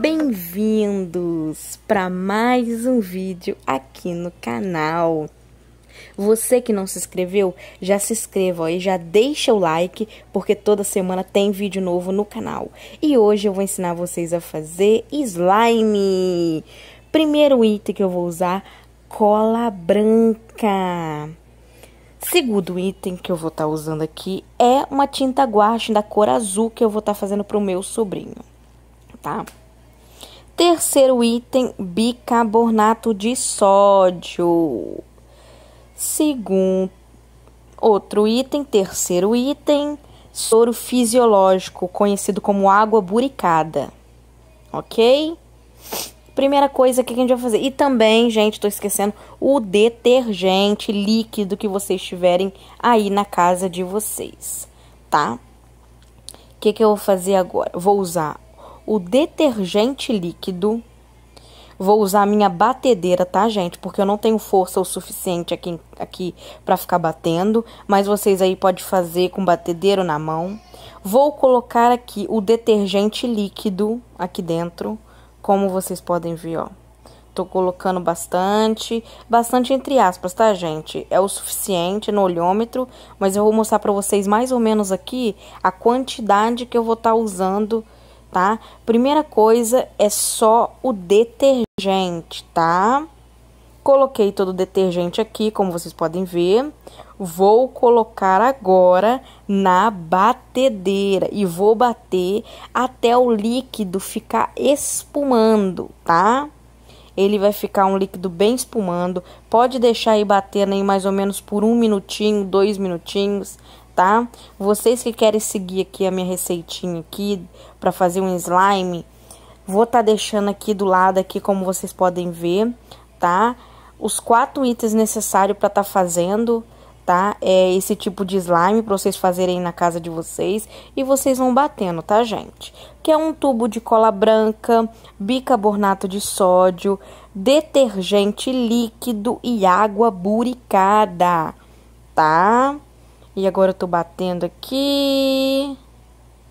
Bem-vindos para mais um vídeo aqui no canal. Você que não se inscreveu, já se inscreva e já deixa o like, porque toda semana tem vídeo novo no canal. E hoje eu vou ensinar vocês a fazer slime. Primeiro item que eu vou usar cola branca. Segundo item que eu vou estar tá usando aqui é uma tinta guache da cor azul que eu vou estar tá fazendo para o meu sobrinho, tá? Terceiro item, bicarbonato de sódio. Segundo outro item, terceiro item, soro fisiológico, conhecido como água buricada. OK? Primeira coisa que a gente vai fazer. E também, gente, tô esquecendo, o detergente líquido que vocês tiverem aí na casa de vocês, tá? O que, que eu vou fazer agora? Vou usar o detergente líquido. Vou usar a minha batedeira, tá, gente? Porque eu não tenho força o suficiente aqui, aqui pra ficar batendo. Mas vocês aí podem fazer com batedeiro na mão. Vou colocar aqui o detergente líquido aqui dentro como vocês podem ver, ó. Tô colocando bastante, bastante entre aspas, tá, gente? É o suficiente no olhômetro, mas eu vou mostrar pra vocês mais ou menos aqui a quantidade que eu vou estar tá usando, tá? Primeira coisa é só o detergente, tá? Tá? Coloquei todo o detergente aqui, como vocês podem ver. Vou colocar agora na batedeira e vou bater até o líquido ficar espumando, tá? Ele vai ficar um líquido bem espumando. Pode deixar aí bater aí mais ou menos por um minutinho, dois minutinhos, tá? Vocês que querem seguir aqui a minha receitinha aqui para fazer um slime, vou tá deixando aqui do lado aqui como vocês podem ver, tá? os quatro itens necessários para estar tá fazendo, tá? É esse tipo de slime para vocês fazerem na casa de vocês e vocês vão batendo, tá, gente? Que é um tubo de cola branca, bicarbonato de sódio, detergente líquido e água buricada, tá? E agora eu tô batendo aqui.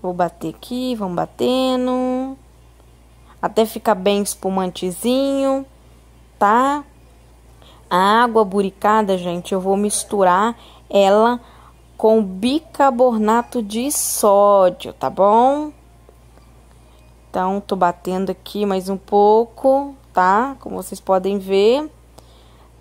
Vou bater aqui, vamos batendo. Até ficar bem espumantezinho, tá? A água buricada, gente, eu vou misturar ela com bicarbonato de sódio, tá bom? Então, tô batendo aqui mais um pouco, tá? Como vocês podem ver.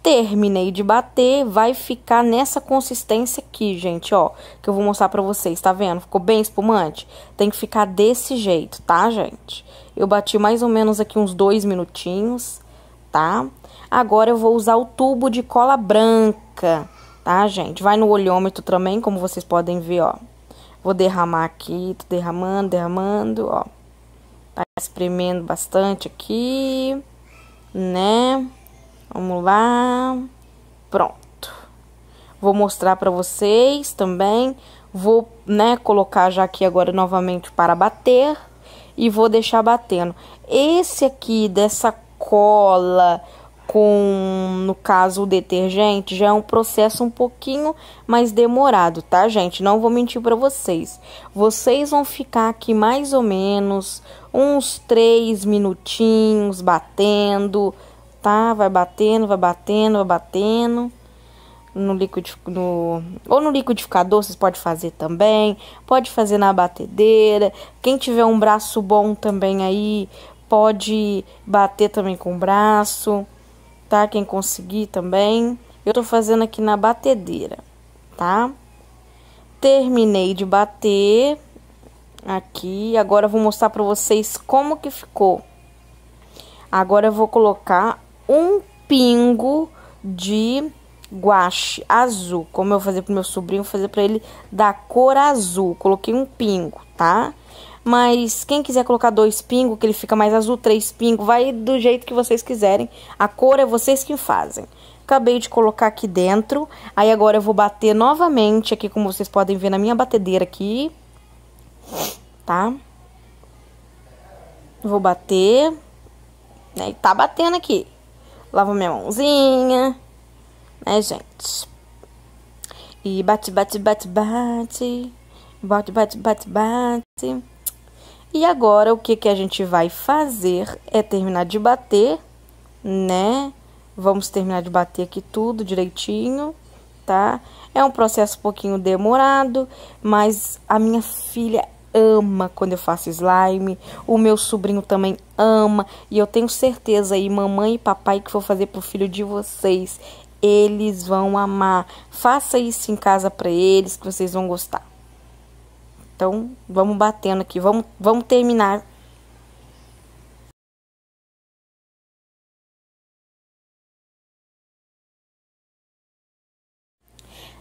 Terminei de bater, vai ficar nessa consistência aqui, gente, ó. Que eu vou mostrar pra vocês, tá vendo? Ficou bem espumante? Tem que ficar desse jeito, tá, gente? Eu bati mais ou menos aqui uns dois minutinhos, tá? Tá? Agora eu vou usar o tubo de cola branca, tá, gente? Vai no olhômetro também, como vocês podem ver, ó. Vou derramar aqui, tô derramando, derramando, ó. Tá espremendo bastante aqui, né? Vamos lá. Pronto. Vou mostrar pra vocês também. Vou, né, colocar já aqui agora novamente para bater. E vou deixar batendo. Esse aqui dessa cola com, no caso, o detergente, já é um processo um pouquinho mais demorado, tá, gente? Não vou mentir para vocês. Vocês vão ficar aqui mais ou menos uns três minutinhos batendo, tá? Vai batendo, vai batendo, vai batendo. No liquidificador, no, ou no liquidificador, vocês podem fazer também. Pode fazer na batedeira. Quem tiver um braço bom também aí, pode bater também com o braço tá? Quem conseguir também. Eu tô fazendo aqui na batedeira, tá? Terminei de bater aqui. Agora vou mostrar pra vocês como que ficou. Agora eu vou colocar um pingo de guache azul. Como eu vou fazer pro meu sobrinho, vou fazer pra ele da cor azul. Coloquei um pingo, tá? Mas quem quiser colocar dois pingos, que ele fica mais azul, três pingos, vai do jeito que vocês quiserem. A cor é vocês que fazem. Acabei de colocar aqui dentro. Aí agora eu vou bater novamente aqui, como vocês podem ver na minha batedeira aqui. Tá? Vou bater. Né? tá batendo aqui. Lavo minha mãozinha. Né, gente? E bate, bate, bate, bate. Bate, bate, bate, bate. E agora o que, que a gente vai fazer é terminar de bater, né? Vamos terminar de bater aqui tudo direitinho, tá? É um processo um pouquinho demorado, mas a minha filha ama quando eu faço slime, o meu sobrinho também ama, e eu tenho certeza aí, mamãe e papai, que vou fazer pro filho de vocês, eles vão amar. Faça isso em casa para eles que vocês vão gostar. Então, vamos batendo aqui, vamos, vamos terminar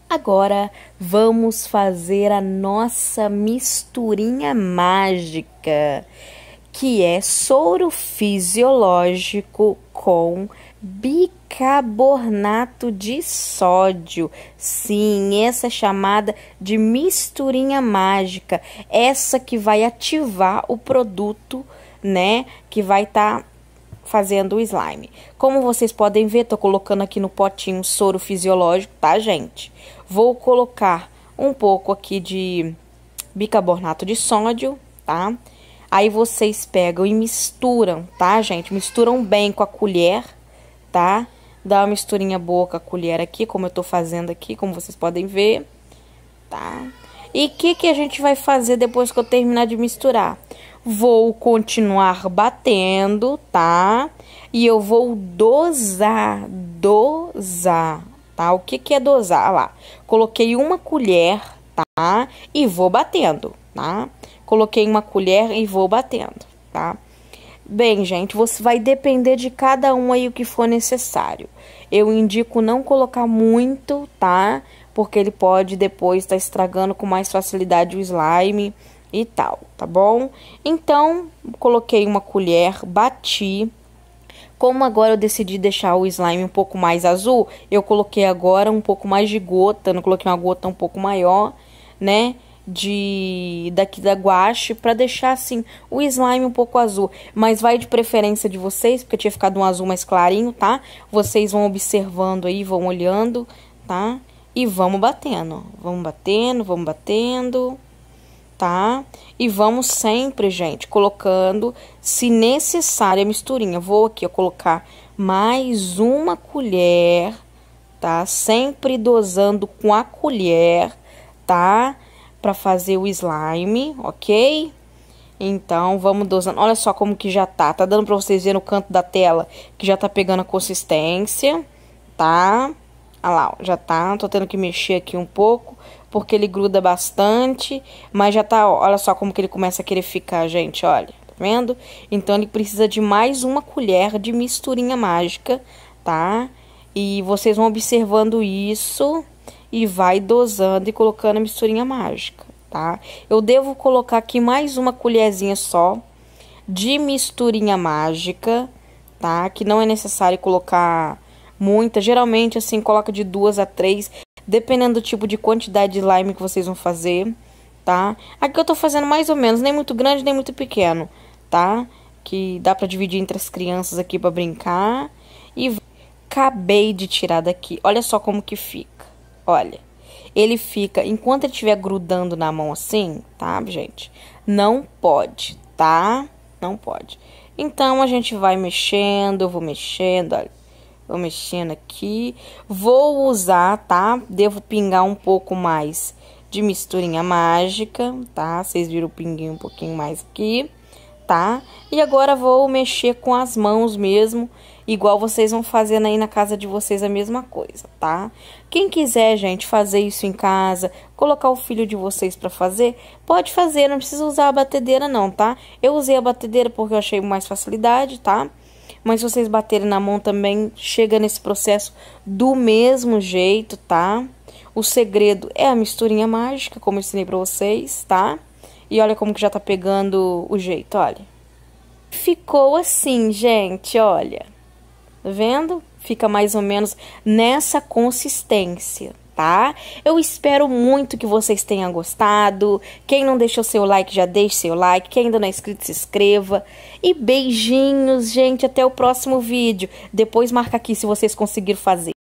Agora vamos fazer a nossa misturinha mágica, que é soro fisiológico com bicarbonato de sódio. Sim, essa é chamada de misturinha mágica, essa que vai ativar o produto, né, que vai estar tá fazendo o slime. Como vocês podem ver, tô colocando aqui no potinho soro fisiológico, tá, gente? Vou colocar um pouco aqui de bicarbonato de sódio, tá? Aí vocês pegam e misturam, tá, gente? Misturam bem com a colher tá? Dá uma misturinha boa com a colher aqui, como eu tô fazendo aqui, como vocês podem ver, tá? E o que, que a gente vai fazer depois que eu terminar de misturar? Vou continuar batendo, tá? E eu vou dosar, dosar, tá? O que, que é dosar? lá, coloquei uma colher, tá? E vou batendo, tá? Coloquei uma colher e vou batendo, tá? Bem, gente, você vai depender de cada um aí o que for necessário. Eu indico não colocar muito, tá? Porque ele pode depois estar tá estragando com mais facilidade o slime e tal, tá bom? Então, coloquei uma colher, bati. Como agora eu decidi deixar o slime um pouco mais azul, eu coloquei agora um pouco mais de gota, não coloquei uma gota um pouco maior, né? de daqui da guache para deixar assim o slime um pouco azul, mas vai de preferência de vocês, porque tinha ficado um azul mais clarinho, tá? Vocês vão observando aí, vão olhando, tá? E vamos batendo, vamos batendo, vamos batendo, tá? E vamos sempre, gente, colocando, se necessário a misturinha. Vou aqui, ó, colocar mais uma colher, tá? Sempre dosando com a colher, tá? Tá? para fazer o slime, ok? Então, vamos dosando. Olha só como que já tá. Tá dando pra vocês verem no canto da tela que já tá pegando a consistência, tá? Olha lá, ó, já tá. Tô tendo que mexer aqui um pouco, porque ele gruda bastante. Mas já tá, ó, olha só como que ele começa a querer ficar, gente, olha. Tá vendo? Então, ele precisa de mais uma colher de misturinha mágica, tá? E vocês vão observando isso e vai dosando e colocando a misturinha mágica, tá? Eu devo colocar aqui mais uma colherzinha só de misturinha mágica, tá? Que não é necessário colocar muita. Geralmente, assim, coloca de duas a três, dependendo do tipo de quantidade de slime que vocês vão fazer, tá? Aqui eu tô fazendo mais ou menos, nem muito grande, nem muito pequeno, tá? Que dá pra dividir entre as crianças aqui pra brincar. E acabei de tirar daqui. Olha só como que fica. Olha, ele fica, enquanto ele estiver grudando na mão assim, tá, gente? Não pode, tá? Não pode. Então a gente vai mexendo, eu vou mexendo, olha. Vou mexendo aqui. Vou usar, tá? Devo pingar um pouco mais de misturinha mágica, tá? Vocês viram o pinguinho um pouquinho mais aqui e agora vou mexer com as mãos mesmo, igual vocês vão fazendo aí na casa de vocês a mesma coisa, tá? Quem quiser, gente, fazer isso em casa, colocar o filho de vocês para fazer, pode fazer, não precisa usar a batedeira não, tá? Eu usei a batedeira porque eu achei mais facilidade, tá? Mas se vocês baterem na mão também, chega nesse processo do mesmo jeito, tá? O segredo é a misturinha mágica, como eu ensinei pra vocês, tá? E olha como que já tá pegando o jeito, olha. Ficou assim, gente, olha. Tá vendo? Fica mais ou menos nessa consistência. Tá? Eu espero muito que vocês tenham gostado. Quem não deixou seu like, já deixe seu like. Quem ainda não é inscrito, se inscreva. E beijinhos, gente. Até o próximo vídeo. Depois marca aqui se vocês conseguiram fazer.